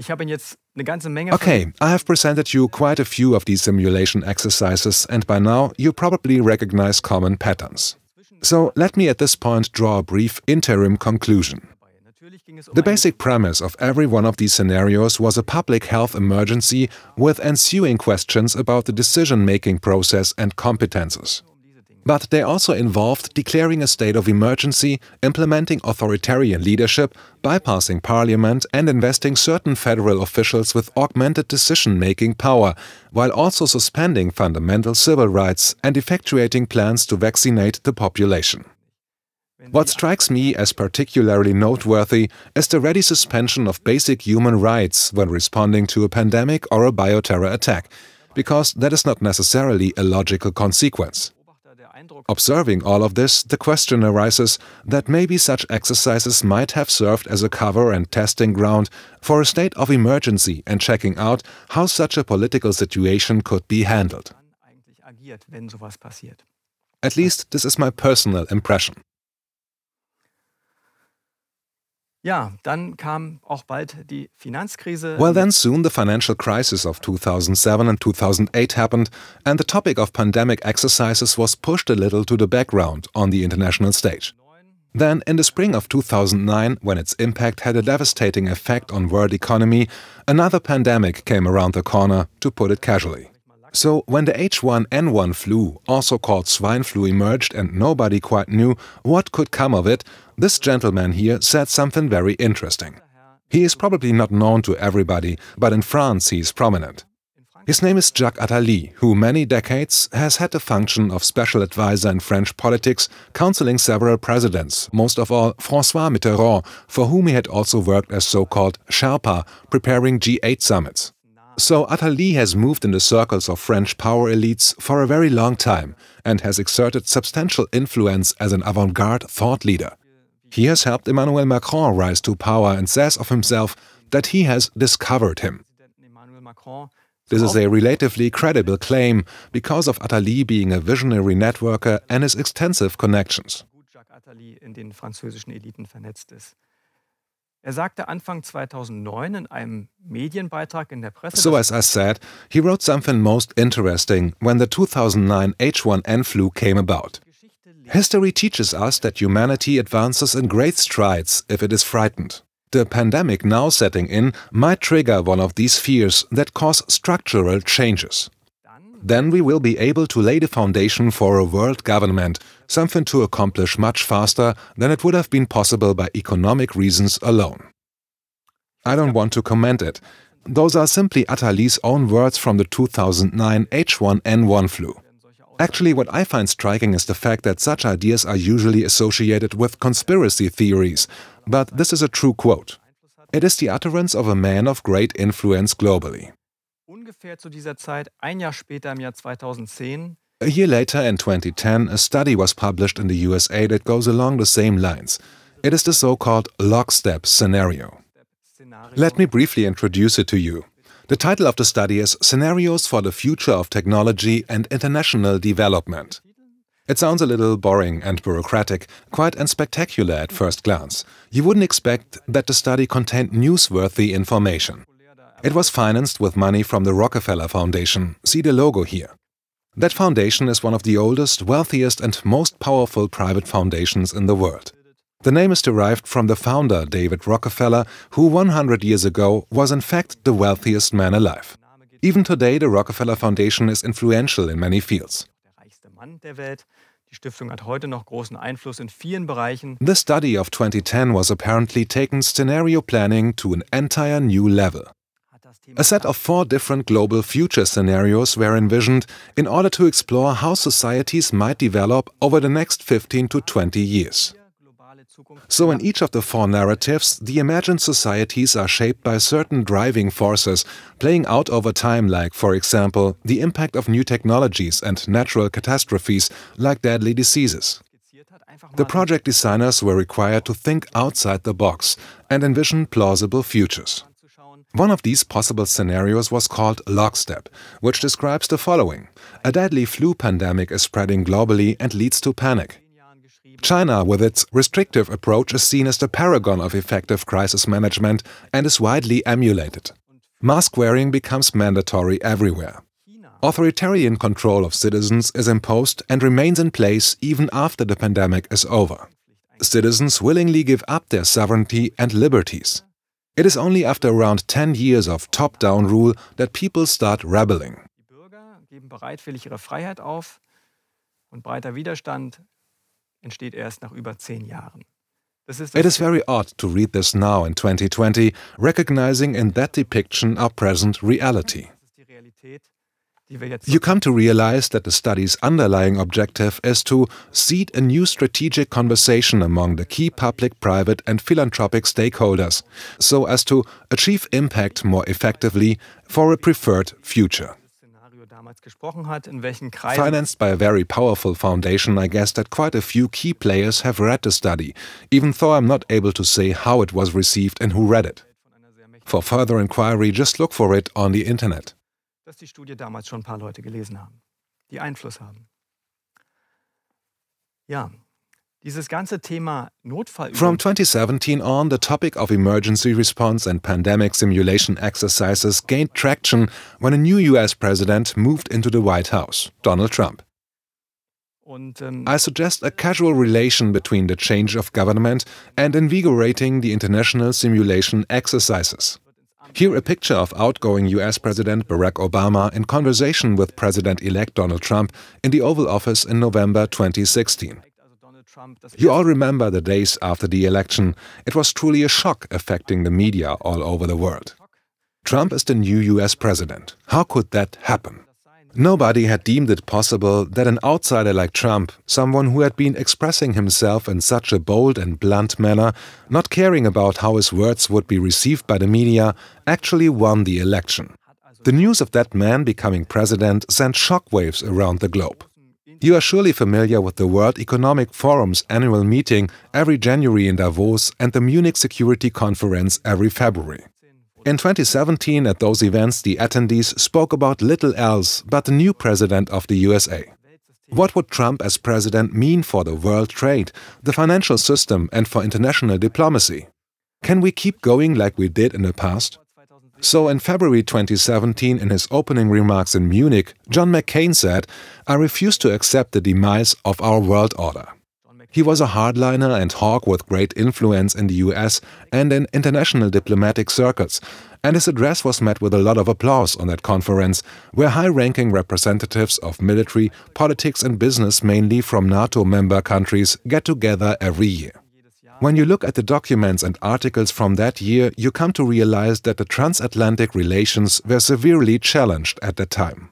I have presented you quite a few of these simulation exercises and by now you probably recognize common patterns. So let me at this point draw a brief interim conclusion. Um the basic premise of every one of these scenarios was a public health emergency with ensuing questions about the decision-making process and competences. But they also involved declaring a state of emergency, implementing authoritarian leadership, bypassing parliament and investing certain federal officials with augmented decision-making power, while also suspending fundamental civil rights and effectuating plans to vaccinate the population. What strikes me as particularly noteworthy is the ready suspension of basic human rights when responding to a pandemic or a bioterror attack, because that is not necessarily a logical consequence. Observing all of this, the question arises that maybe such exercises might have served as a cover and testing ground for a state of emergency and checking out how such a political situation could be handled. At least this is my personal impression. Well, then soon the financial crisis of 2007 and 2008 happened, and the topic of pandemic exercises was pushed a little to the background on the international stage. Then, in the spring of 2009, when its impact had a devastating effect on world economy, another pandemic came around the corner, to put it casually. So, when the H1N1 flu, also called swine flu, emerged and nobody quite knew what could come of it, this gentleman here said something very interesting. He is probably not known to everybody, but in France he is prominent. His name is Jacques Attali, who many decades has had the function of special advisor in French politics, counseling several presidents, most of all Francois Mitterrand, for whom he had also worked as so-called Sherpa, preparing G8 summits. So Attali has moved in the circles of French power elites for a very long time and has exerted substantial influence as an avant-garde thought leader. He has helped Emmanuel Macron rise to power and says of himself that he has discovered him. This is a relatively credible claim because of Attali being a visionary networker and his extensive connections. Er so as I said, he wrote something most interesting when the 2009 H1N flu came about. History teaches us that humanity advances in great strides if it is frightened. The pandemic now setting in might trigger one of these fears that cause structural changes. Then we will be able to lay the foundation for a world government, something to accomplish much faster than it would have been possible by economic reasons alone. I don't want to comment it. Those are simply Attali's own words from the 2009 H1N1 flu. Actually, what I find striking is the fact that such ideas are usually associated with conspiracy theories, but this is a true quote. It is the utterance of a man of great influence globally. A year later, in 2010, a study was published in the USA that goes along the same lines. It is the so called lockstep scenario. Let me briefly introduce it to you. The title of the study is Scenarios for the Future of Technology and International Development. It sounds a little boring and bureaucratic, quite unspectacular at first glance. You wouldn't expect that the study contained newsworthy information. It was financed with money from the Rockefeller Foundation, see the logo here. That foundation is one of the oldest, wealthiest and most powerful private foundations in the world. The name is derived from the founder, David Rockefeller, who 100 years ago was in fact the wealthiest man alive. Even today, the Rockefeller Foundation is influential in many fields. The study of 2010 was apparently taken scenario planning to an entire new level. A set of four different global future scenarios were envisioned in order to explore how societies might develop over the next 15 to 20 years. So, in each of the four narratives, the imagined societies are shaped by certain driving forces, playing out over time, like, for example, the impact of new technologies and natural catastrophes, like deadly diseases. The project designers were required to think outside the box and envision plausible futures. One of these possible scenarios was called Lockstep, which describes the following A deadly flu pandemic is spreading globally and leads to panic. China, with its restrictive approach, is seen as the paragon of effective crisis management and is widely emulated. Mask wearing becomes mandatory everywhere. Authoritarian control of citizens is imposed and remains in place even after the pandemic is over. Citizens willingly give up their sovereignty and liberties. It is only after around 10 years of top down rule that people start rebelling entsteht erst nach über zehn Jahren. It is very odd to read this now in 2020, recognizing in that depiction our present reality. You come to realize that the study's underlying objective is to seed a new strategic conversation among the key public, private, and philanthropic stakeholders, so as to achieve impact more effectively for a preferred future. Financed by a very powerful foundation, I guess that quite a few key players have read the study, even though I'm not able to say how it was received and who read it. For further inquiry, just look for it on the internet. Dass die Studie damals schon ein paar Leute gelesen haben, die Einfluss haben. Ja, from 2017 on, the topic of emergency response and pandemic simulation exercises gained traction when a new US president moved into the White House, Donald Trump. Ähm, I suggest a casual relation between the change of government and invigorating the international simulation exercises. Here a picture of outgoing US President Barack Obama in conversation with President-elect Donald Trump in the Oval Office in November 2016. You all remember the days after the election. It was truly a shock affecting the media all over the world. Trump is the new US president. How could that happen? Nobody had deemed it possible that an outsider like Trump, someone who had been expressing himself in such a bold and blunt manner, not caring about how his words would be received by the media, actually won the election. The news of that man becoming president sent shockwaves around the globe. You are surely familiar with the World Economic Forum's annual meeting every January in Davos and the Munich Security Conference every February. In 2017, at those events, the attendees spoke about little else but the new president of the USA. What would Trump as president mean for the world trade, the financial system, and for international diplomacy? Can we keep going like we did in the past? So in February 2017, in his opening remarks in Munich, John McCain said, I refuse to accept the demise of our world order. He was a hardliner and hawk with great influence in the US and in international diplomatic circles, and his address was met with a lot of applause on that conference, where high ranking representatives of military, politics, and business, mainly from NATO member countries, get together every year. When you look at the documents and articles from that year, you come to realize that the transatlantic relations were severely challenged at that time.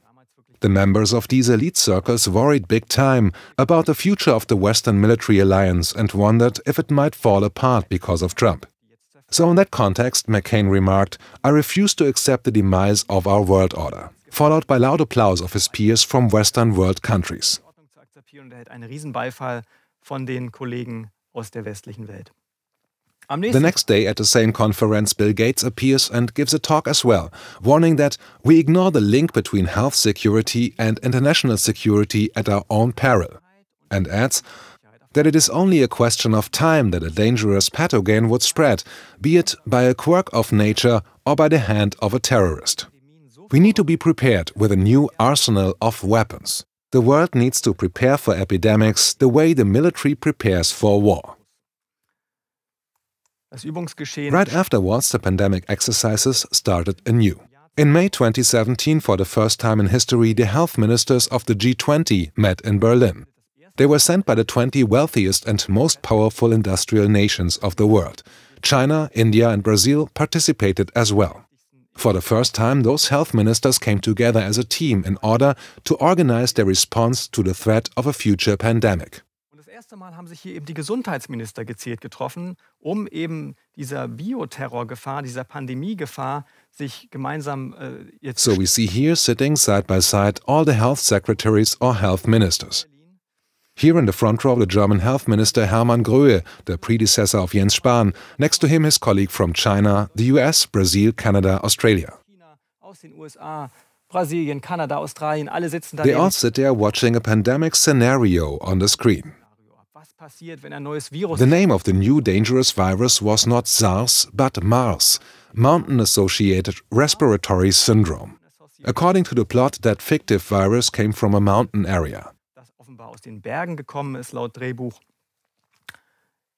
The members of these elite circles worried big time about the future of the Western military alliance and wondered if it might fall apart because of Trump. So, in that context, McCain remarked, I refuse to accept the demise of our world order, followed by loud applause of his peers from Western world countries aus der westlichen Welt. The next day at the same conference, Bill Gates appears and gives a talk as well, warning that we ignore the link between health security and international security at our own peril, and adds that it is only a question of time that a dangerous pathogen would spread, be it by a quirk of nature or by the hand of a terrorist. We need to be prepared with a new arsenal of weapons the world needs to prepare for epidemics the way the military prepares for war. Right afterwards, the pandemic exercises started anew. In May 2017, for the first time in history, the health ministers of the G20 met in Berlin. They were sent by the 20 wealthiest and most powerful industrial nations of the world. China, India, and Brazil participated as well. For the first time, those health ministers came together as a team in order to organize their response to the threat of a future pandemic. Um äh, so we see here sitting side by side all the health secretaries or health ministers. Here in the front row, the German Health Minister Hermann Gröhe, the predecessor of Jens Spahn. Next to him, his colleague from China, the US, Brazil, Canada, Australia. They all sit there watching a pandemic scenario on the screen. The name of the new dangerous virus was not SARS, but MARS, Mountain Associated Respiratory Syndrome. According to the plot, that fictive virus came from a mountain area offenbar aus den Bergen gekommen ist, laut Drehbuch.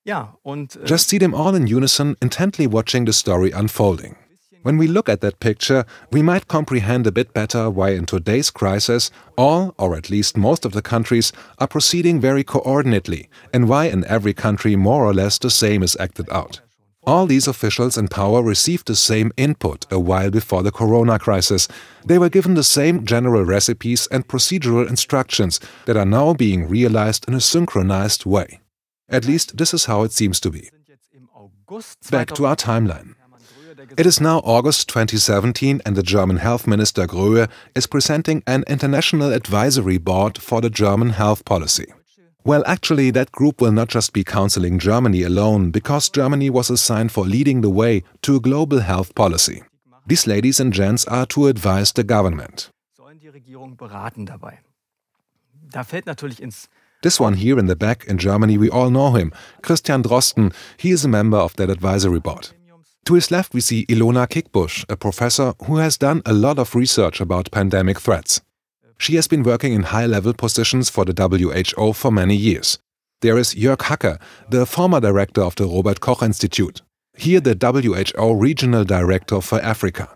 Ja, und. Äh Just see them all in unison, intently watching the story unfolding. When we look at that picture, we might comprehend a bit better why in today's crisis all, or at least most of the countries, are proceeding very coordinately, and why in every country more or less the same is acted out. All these officials in power received the same input a while before the corona crisis. They were given the same general recipes and procedural instructions that are now being realized in a synchronized way. At least this is how it seems to be. Back to our timeline. It is now August 2017 and the German Health Minister Gröhe is presenting an international advisory board for the German health policy. Well, actually, that group will not just be counseling Germany alone, because Germany was assigned for leading the way to a global health policy. These ladies and gents are to advise the government. This one here in the back in Germany, we all know him, Christian Drosten. He is a member of that advisory board. To his left, we see Ilona Kickbusch, a professor who has done a lot of research about pandemic threats. She has been working in high level positions for the WHO for many years. There is Jörg Hacker, the former director of the Robert Koch Institute, here the WHO regional director for Africa.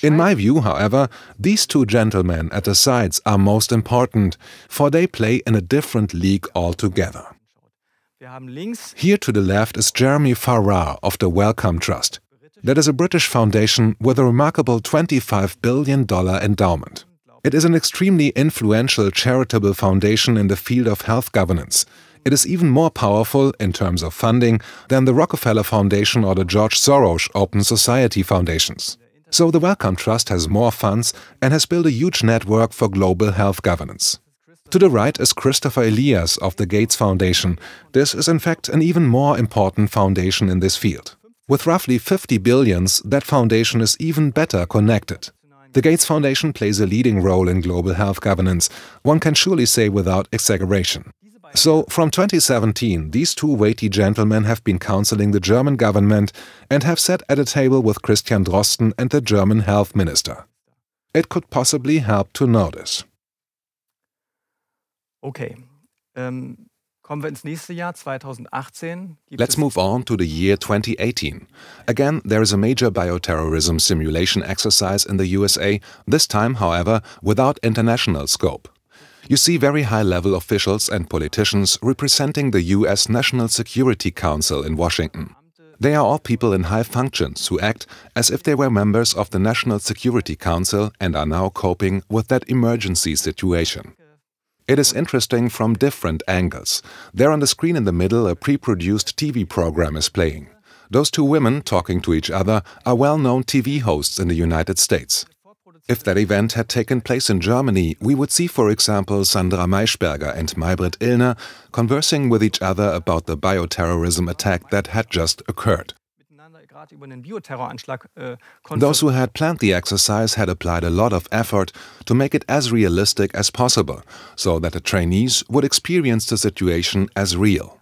In my view, however, these two gentlemen at the sides are most important, for they play in a different league altogether. Here to the left is Jeremy Farrar of the Wellcome Trust. That is a British foundation with a remarkable $25 billion endowment. It is an extremely influential charitable foundation in the field of health governance. It is even more powerful, in terms of funding, than the Rockefeller Foundation or the George Soros Open Society Foundations. So the Wellcome Trust has more funds and has built a huge network for global health governance. To the right is Christopher Elias of the Gates Foundation. This is in fact an even more important foundation in this field. With roughly 50 billions, that foundation is even better connected. The Gates Foundation plays a leading role in global health governance, one can surely say without exaggeration. So, from 2017, these two weighty gentlemen have been counseling the German government and have sat at a table with Christian Drosten and the German health minister. It could possibly help to know this. Okay. Um, Let's move on to the year 2018. Again, there is a major bioterrorism simulation exercise in the USA, this time, however, without international scope. You see very high-level officials and politicians representing the US National Security Council in Washington. They are all people in high functions who act as if they were members of the National Security Council and are now coping with that emergency situation. It is interesting from different angles. There on the screen in the middle, a pre-produced TV program is playing. Those two women, talking to each other, are well-known TV hosts in the United States. If that event had taken place in Germany, we would see, for example, Sandra Maischberger and Maybrit Illner conversing with each other about the bioterrorism attack that had just occurred. Äh, Those who had planned the exercise had applied a lot of effort to make it as realistic as possible, so that the trainees would experience the situation as real.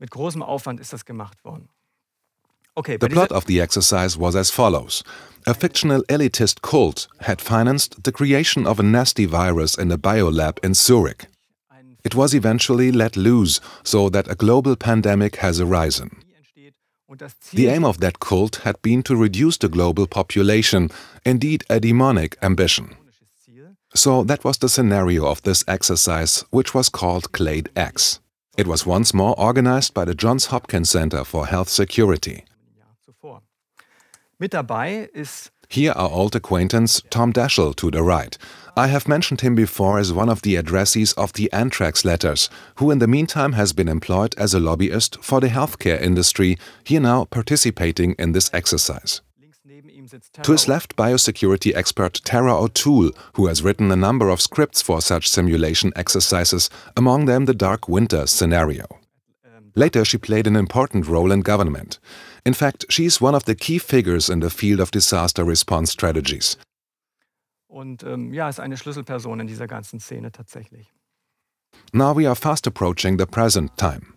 The plot of the exercise was as follows. A fictional elitist cult had financed the creation of a nasty virus in a biolab in Zurich. It was eventually let loose so that a global pandemic has arisen. The aim of that cult had been to reduce the global population, indeed a demonic ambition. So that was the scenario of this exercise, which was called Clade X. It was once more organized by the Johns Hopkins Center for Health Security. Mit dabei ist here our old acquaintance Tom Daschle to the right. I have mentioned him before as one of the addressees of the Anthrax letters, who in the meantime has been employed as a lobbyist for the healthcare industry, here now participating in this exercise. To his left, biosecurity expert Tara O'Toole, who has written a number of scripts for such simulation exercises, among them the Dark Winter scenario. Later, she played an important role in government. In fact, she is one of the key figures in the field of disaster response strategies. Und ähm, ja, ist eine Schlüsselperson in dieser ganzen Szene tatsächlich. Now we are fast approaching the present time.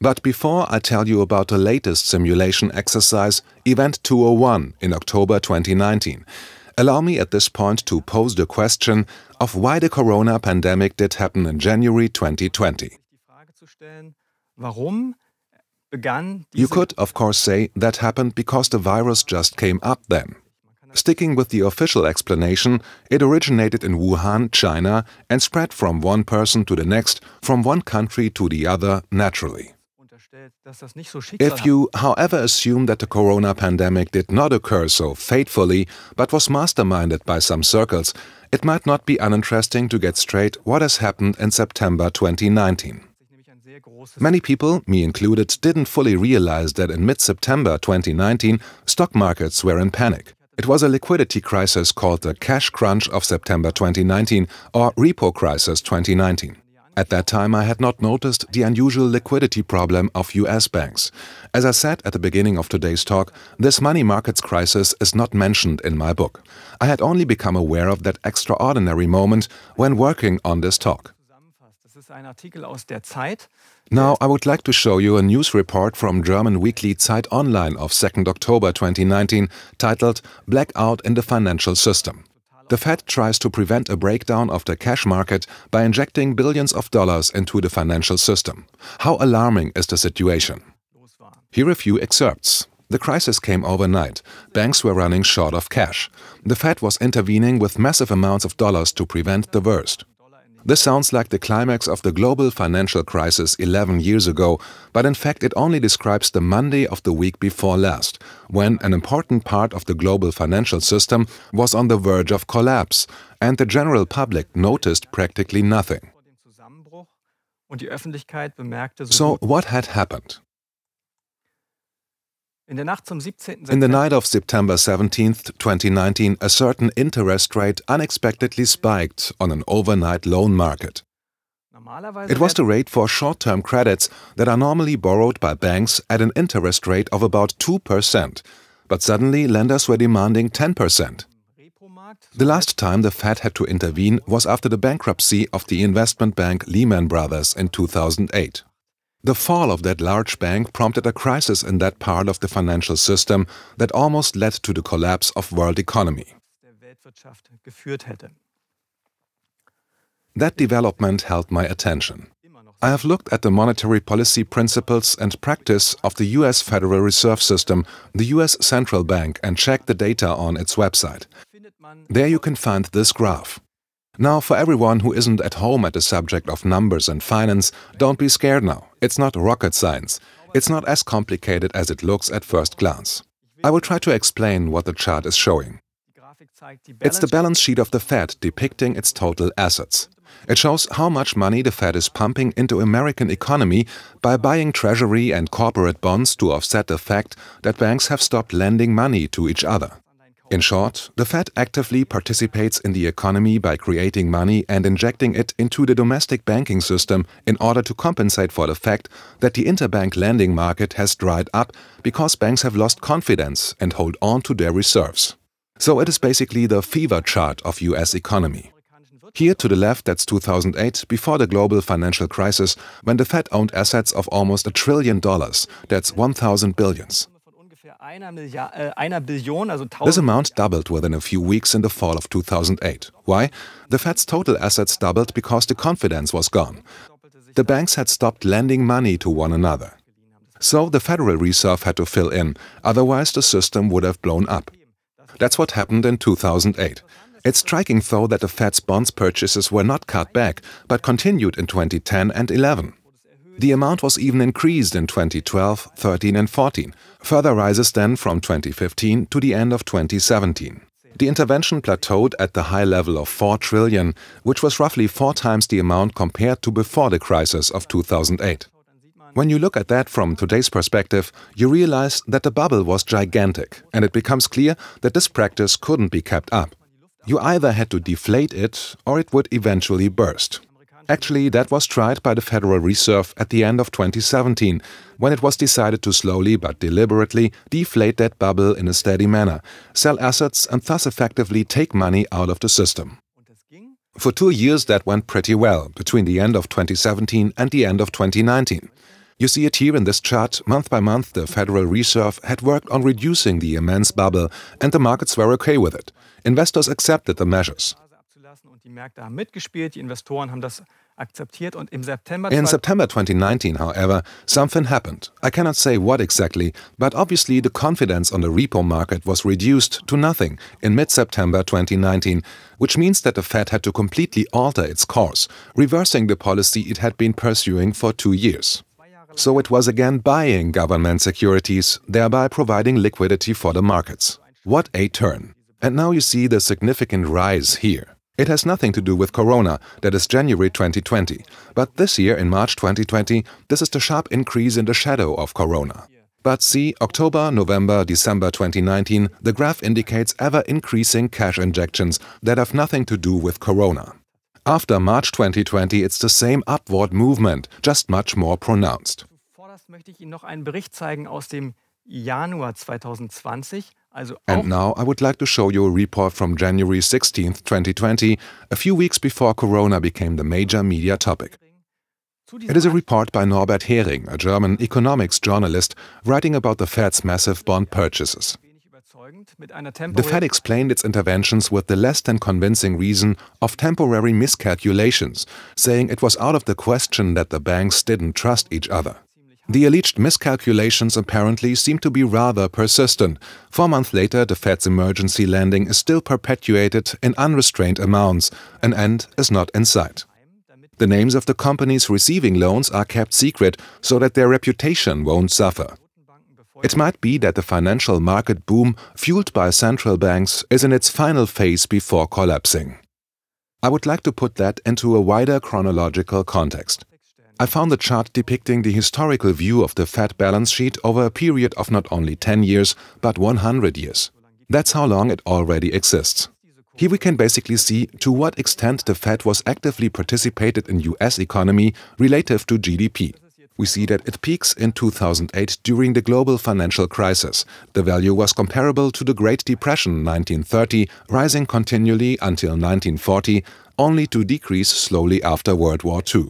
But before I tell you about the latest simulation exercise, Event 201 in October 2019, allow me at this point to pose the question of why the corona pandemic did happen in January 2020. You could, of course, say that happened because the virus just came up then. Sticking with the official explanation, it originated in Wuhan, China, and spread from one person to the next, from one country to the other, naturally. If you, however, assume that the corona pandemic did not occur so fatefully, but was masterminded by some circles, it might not be uninteresting to get straight what has happened in September 2019. Many people, me included, didn't fully realize that in mid-September 2019, stock markets were in panic. It was a liquidity crisis called the cash crunch of September 2019 or repo crisis 2019. At that time, I had not noticed the unusual liquidity problem of US banks. As I said at the beginning of today's talk, this money markets crisis is not mentioned in my book. I had only become aware of that extraordinary moment when working on this talk. Now I would like to show you a news report from German weekly Zeit Online of 2nd October 2019 titled Blackout in the Financial System. The Fed tries to prevent a breakdown of the cash market by injecting billions of dollars into the financial system. How alarming is the situation? Here are a few excerpts. The crisis came overnight. Banks were running short of cash. The Fed was intervening with massive amounts of dollars to prevent the worst. This sounds like the climax of the global financial crisis 11 years ago, but in fact it only describes the Monday of the week before last, when an important part of the global financial system was on the verge of collapse and the general public noticed practically nothing. So what had happened? In the night of September 17, 2019, a certain interest rate unexpectedly spiked on an overnight loan market. It was the rate for short term credits that are normally borrowed by banks at an interest rate of about 2%, but suddenly lenders were demanding 10%. The last time the Fed had to intervene was after the bankruptcy of the investment bank Lehman Brothers in 2008. The fall of that large bank prompted a crisis in that part of the financial system that almost led to the collapse of world economy. That development held my attention. I have looked at the monetary policy principles and practice of the US Federal Reserve System, the US Central Bank, and checked the data on its website. There you can find this graph. Now, for everyone who isn't at home at the subject of numbers and finance, don't be scared now. It's not rocket science. It's not as complicated as it looks at first glance. I will try to explain what the chart is showing. It's the balance sheet of the Fed depicting its total assets. It shows how much money the Fed is pumping into American economy by buying treasury and corporate bonds to offset the fact that banks have stopped lending money to each other. In short, the Fed actively participates in the economy by creating money and injecting it into the domestic banking system in order to compensate for the fact that the interbank lending market has dried up because banks have lost confidence and hold on to their reserves. So it is basically the fever chart of US economy. Here to the left, that's 2008, before the global financial crisis, when the Fed owned assets of almost a trillion dollars, that's 1,000 billions. Äh, this amount doubled within a few weeks in the fall of 2008. Why? The Fed's total assets doubled because the confidence was gone. The banks had stopped lending money to one another. So the Federal Reserve had to fill in, otherwise the system would have blown up. That's what happened in 2008. It's striking, though, that the Fed's bonds purchases were not cut back, but continued in 2010 and 11. The amount was even increased in 2012, 13 and 14, further rises then from 2015 to the end of 2017. The intervention plateaued at the high level of 4 trillion, which was roughly four times the amount compared to before the crisis of 2008. When you look at that from today's perspective, you realize that the bubble was gigantic, and it becomes clear that this practice couldn't be kept up. You either had to deflate it, or it would eventually burst. Actually, that was tried by the Federal Reserve at the end of 2017, when it was decided to slowly but deliberately deflate that bubble in a steady manner, sell assets and thus effectively take money out of the system. For two years that went pretty well, between the end of 2017 and the end of 2019. You see it here in this chart, month by month the Federal Reserve had worked on reducing the immense bubble and the markets were okay with it. Investors accepted the measures. Märkte haben mitgespielt, die Investoren haben das akzeptiert im In September 2019, however, something happened. I cannot say what exactly, but obviously the confidence on the repo market was reduced to nothing in mid-September 2019, which means that the Fed had to completely alter its course, reversing the policy it had been pursuing for 2 years. So it was again buying government securities, thereby providing liquidity for the markets. What a turn. And now you see the significant rise here. It has nothing to do with Corona, that is January 2020. But this year, in March 2020, this is the sharp increase in the shadow of Corona. But see, October, November, December 2019, the graph indicates ever increasing cash injections that have nothing to do with Corona. After March 2020, it's the same upward movement, just much more pronounced. möchte ich Ihnen noch einen Bericht zeigen aus dem Januar 2020 and now I would like to show you a report from January 16, 2020, a few weeks before Corona became the major media topic. It is a report by Norbert Hering, a German economics journalist, writing about the Fed's massive bond purchases. The Fed explained its interventions with the less than convincing reason of temporary miscalculations, saying it was out of the question that the banks didn't trust each other. The alleged miscalculations apparently seem to be rather persistent. Four months later, the Fed's emergency lending is still perpetuated in unrestrained amounts. An end is not in sight. The names of the companies receiving loans are kept secret so that their reputation won't suffer. It might be that the financial market boom, fueled by central banks, is in its final phase before collapsing. I would like to put that into a wider chronological context. I found a chart depicting the historical view of the Fed balance sheet over a period of not only 10 years, but 100 years. That's how long it already exists. Here we can basically see to what extent the Fed was actively participated in US economy relative to GDP. We see that it peaks in 2008 during the global financial crisis. The value was comparable to the Great Depression 1930, rising continually until 1940, only to decrease slowly after World War II.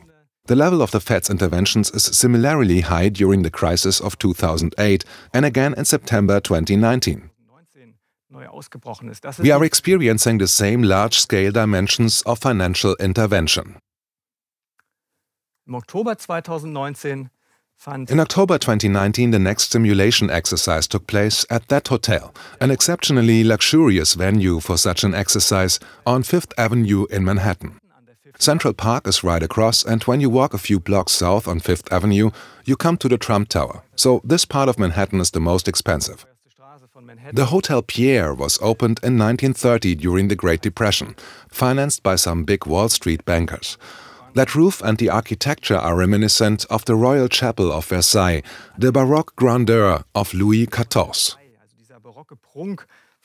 The level of the Fed's interventions is similarly high during the crisis of 2008 and again in September 2019. We are experiencing the same large scale dimensions of financial intervention. In October 2019, the next simulation exercise took place at that hotel, an exceptionally luxurious venue for such an exercise on Fifth Avenue in Manhattan. Central Park is right across, and when you walk a few blocks south on Fifth Avenue, you come to the Trump Tower. So this part of Manhattan is the most expensive. The Hotel Pierre was opened in 1930 during the Great Depression, financed by some big Wall Street bankers. That roof and the architecture are reminiscent of the Royal Chapel of Versailles, the Baroque grandeur of Louis XIV.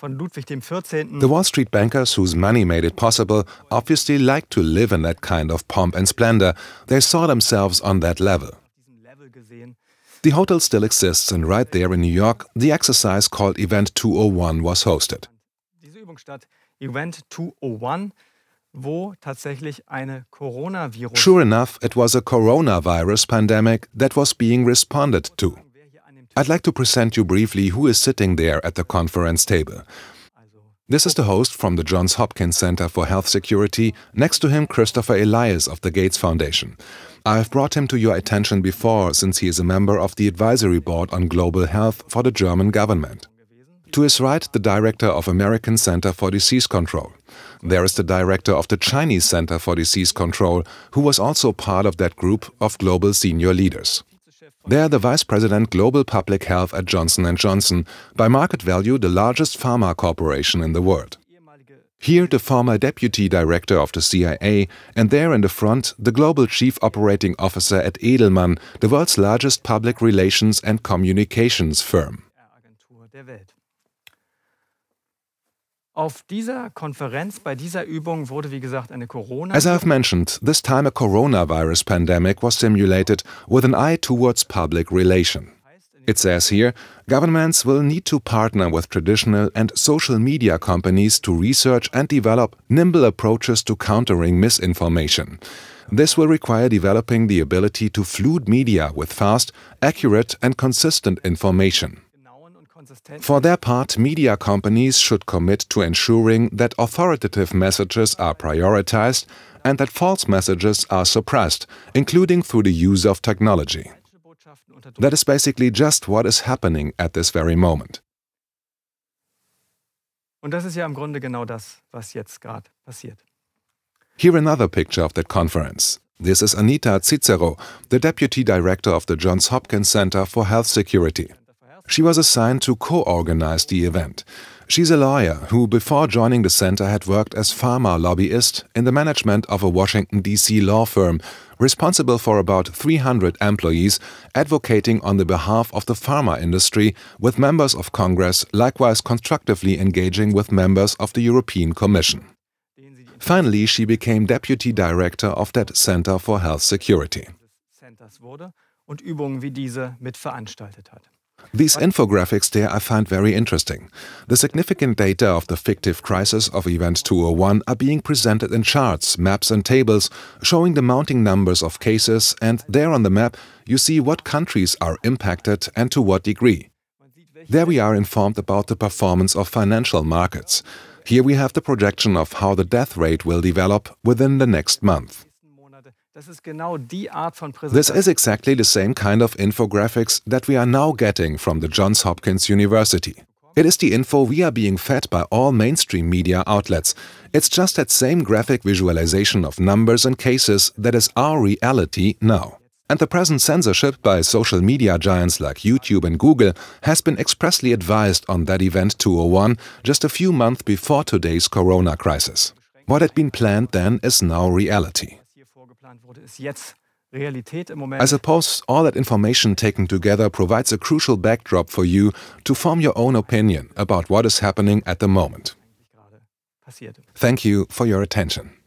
The Wall Street bankers whose money made it possible obviously liked to live in that kind of pomp and splendor. They saw themselves on that level. The hotel still exists, and right there in New York, the exercise called Event 201 was hosted. Event 201 Sure enough, it was a coronavirus pandemic that was being responded to. I'd like to present you briefly who is sitting there at the conference table. This is the host from the Johns Hopkins Center for Health Security, next to him Christopher Elias of the Gates Foundation. I've brought him to your attention before since he is a member of the advisory board on global health for the German government. To his right, the director of American Center for Disease Control. There is the director of the Chinese Center for Disease Control, who was also part of that group of global senior leaders. They're the Vice President Global Public Health at Johnson & Johnson, by market value the largest pharma corporation in the world. Here the former deputy director of the CIA and there in the front the global chief operating officer at Edelman, the world's largest public relations and communications firm. Auf dieser Konferenz, bei dieser Übung wurde wie gesagt eine Corona. As I've mentioned, this time a coronavirus pandemic was simulated with an eye towards public relation. It says here, governments will need to partner with traditional and social media companies to research and develop nimble approaches to countering misinformation. This will require developing the ability to flood media with fast, accurate and consistent information. For their part, media companies should commit to ensuring that authoritative messages are prioritized and that false messages are suppressed, including through the use of technology. That is basically just what is happening at this very moment. Here another picture of that conference. This is Anita Cicero, the deputy director of the Johns Hopkins Center for Health Security. She was assigned to co organize the event. She's a lawyer who, before joining the center, had worked as pharma lobbyist in the management of a Washington, D.C. law firm responsible for about 300 employees, advocating on the behalf of the pharma industry with members of Congress, likewise constructively engaging with members of the European Commission. Finally, she became deputy director of that Center for Health Security. These infographics there I find very interesting. The significant data of the fictive crisis of Event 201 are being presented in charts, maps and tables, showing the mounting numbers of cases and there on the map you see what countries are impacted and to what degree. There we are informed about the performance of financial markets. Here we have the projection of how the death rate will develop within the next month. This is exactly the same kind of infographics that we are now getting from the Johns Hopkins University. It is the info we are being fed by all mainstream media outlets. It's just that same graphic visualization of numbers and cases that is our reality now. And the present censorship by social media giants like YouTube and Google has been expressly advised on that event 201 just a few months before today's corona crisis. What had been planned then is now reality. I suppose all that information taken together provides a crucial backdrop for you to form your own opinion about what is happening at the moment. Thank you for your attention.